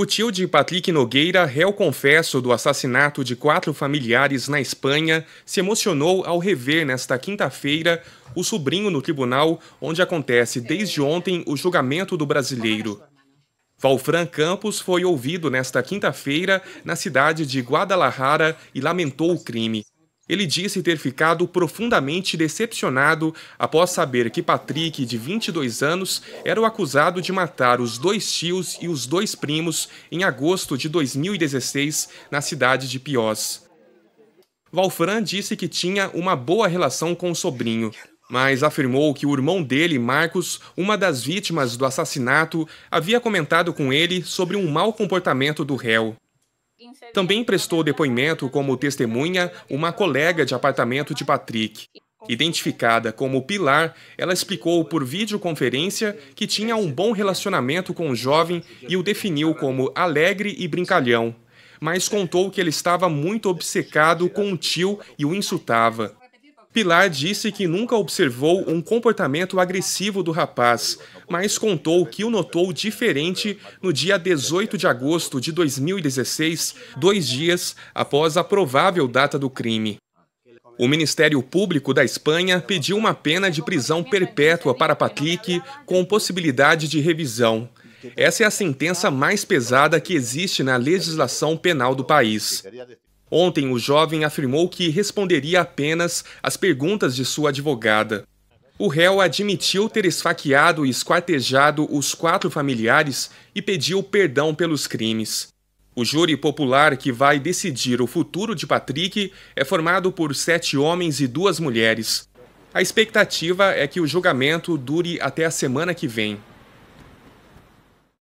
O tio de Patrick Nogueira, réu confesso do assassinato de quatro familiares na Espanha, se emocionou ao rever nesta quinta-feira o sobrinho no tribunal, onde acontece desde ontem o julgamento do brasileiro. Valfran Campos foi ouvido nesta quinta-feira na cidade de Guadalajara e lamentou o crime. Ele disse ter ficado profundamente decepcionado após saber que Patrick, de 22 anos, era o acusado de matar os dois tios e os dois primos em agosto de 2016 na cidade de Pioz. Valfran disse que tinha uma boa relação com o sobrinho, mas afirmou que o irmão dele, Marcos, uma das vítimas do assassinato, havia comentado com ele sobre um mau comportamento do réu. Também prestou depoimento como testemunha uma colega de apartamento de Patrick. Identificada como Pilar, ela explicou por videoconferência que tinha um bom relacionamento com o jovem e o definiu como alegre e brincalhão. Mas contou que ele estava muito obcecado com o tio e o insultava. Pilar disse que nunca observou um comportamento agressivo do rapaz, mas contou que o notou diferente no dia 18 de agosto de 2016, dois dias após a provável data do crime. O Ministério Público da Espanha pediu uma pena de prisão perpétua para Patrick, com possibilidade de revisão. Essa é a sentença mais pesada que existe na legislação penal do país. Ontem, o jovem afirmou que responderia apenas às perguntas de sua advogada. O réu admitiu ter esfaqueado e esquartejado os quatro familiares e pediu perdão pelos crimes. O júri popular que vai decidir o futuro de Patrick é formado por sete homens e duas mulheres. A expectativa é que o julgamento dure até a semana que vem.